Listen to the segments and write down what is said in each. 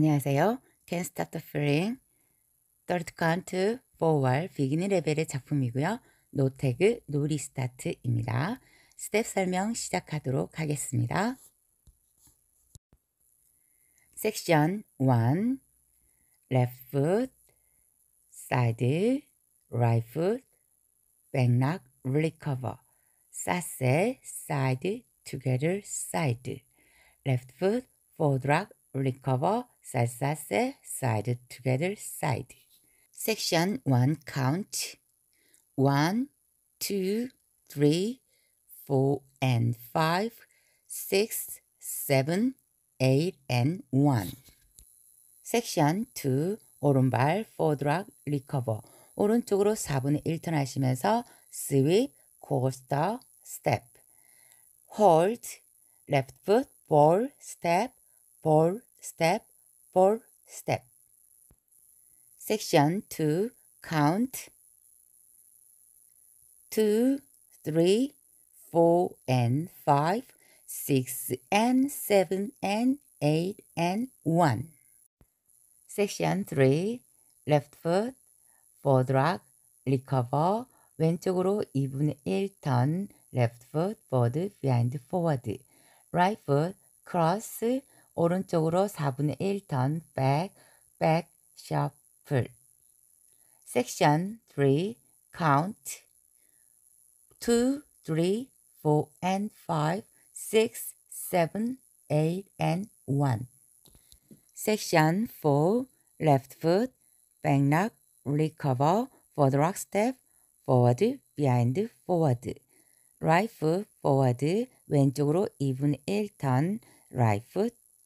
안녕하세요. Can Stop the Feeling Third Count Forward 비기니 레벨의 작품이고요. 노태그 노리스타트입니다. 스텝 설명 시작하도록 하겠습니다. 섹션 1 Left foot Side Right foot Back knock Recover Sase Side Together Side Left foot Forward rock recover, 살사세, side together, side. Section 1 count 1, 2, 3, 4 and 5, 6, 7, 8 and 1. Section 2 오른발 포드락 리커버 오른쪽으로 4분의 1턴 하시면서 스윕, 코스터, 스텝 hold, left foot, ball, step four step, four step. Section 2 count 2, 3, 4 and 5, 6 and 7 and 8 and 1. Section 3 left foot drag recover 왼쪽으로 2분의 1 turn left foot forward behind forward right foot cross 오른쪽으로 4분의 1 턴, back, back, shuffle. 섹션 3, count 2, 3, 4 and 5, 6, 7, 8 and 1. Section 4, left foot, back knock, recover, forward rock step, forward, behind, forward. Right foot, forward, 왼쪽으로 2분의 1 턴, right foot,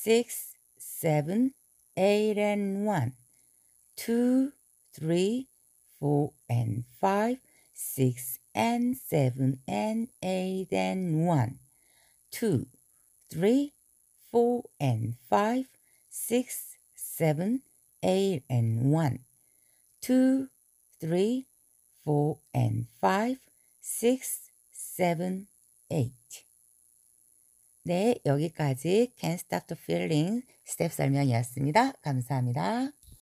six, seven, eight, and one, two, three, four, and five, six, and seven, and eight, and one, two, three, four, and five, six, seven, eight, and one, two, three, four, and five, six, seven, eight. 네, 여기까지 Can't Stop the Feeling 스텝 설명이었습니다. 감사합니다.